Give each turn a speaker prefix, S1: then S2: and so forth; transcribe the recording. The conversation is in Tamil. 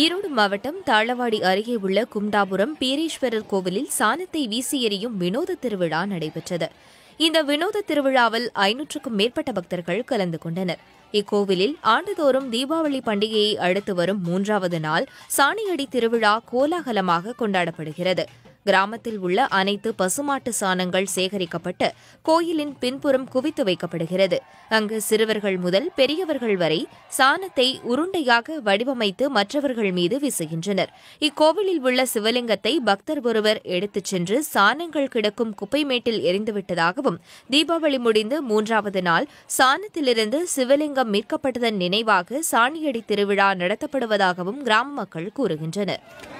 S1: ஈரோடு மாவட்டம் தாளவாடி அருகே உள்ள கும்டாபுரம் பீரீஸ்வரர் கோவிலில் சாணத்தை வீசி எறியும் வினோத திருவிழா நடைபெற்றது இந்த வினோத திருவிழாவில் ஐநூற்றுக்கும் மேற்பட்ட பக்தர்கள் கலந்து கொண்டனர் இக்கோவிலில் ஆண்டுதோறும் தீபாவளி பண்டிகையை அடுத்து வரும் மூன்றாவது நாள் சாணியடி திருவிழா கோலாகலமாக கொண்டாடப்படுகிறது கிராமத்தில் உள்ள அனைத்து பசுமாட்டு சாணங்கள் சேகரிக்கப்பட்டு கோயிலின் பின்புறம் குவித்து வைக்கப்படுகிறது அங்கு சிறுவர்கள் முதல் பெரியவர்கள் வரை சாணத்தை உருண்டையாக வடிவமைத்து மற்றவர்கள் மீது வீசுகின்றனர் இக்கோவிலில் உள்ள சிவலிங்கத்தை பக்தர் ஒருவர் எடுத்துச் சென்று சாணங்கள் கிடக்கும் குப்பைமேட்டில் எரிந்துவிட்டதாகவும் தீபாவளி முடிந்து மூன்றாவது நாள் சாணத்திலிருந்து சிவலிங்கம் மீட்கப்பட்டதன் நினைவாக சாணியடி திருவிழா நடத்தப்படுவதாகவும்
S2: கிராம மக்கள் கூறுகின்றனர்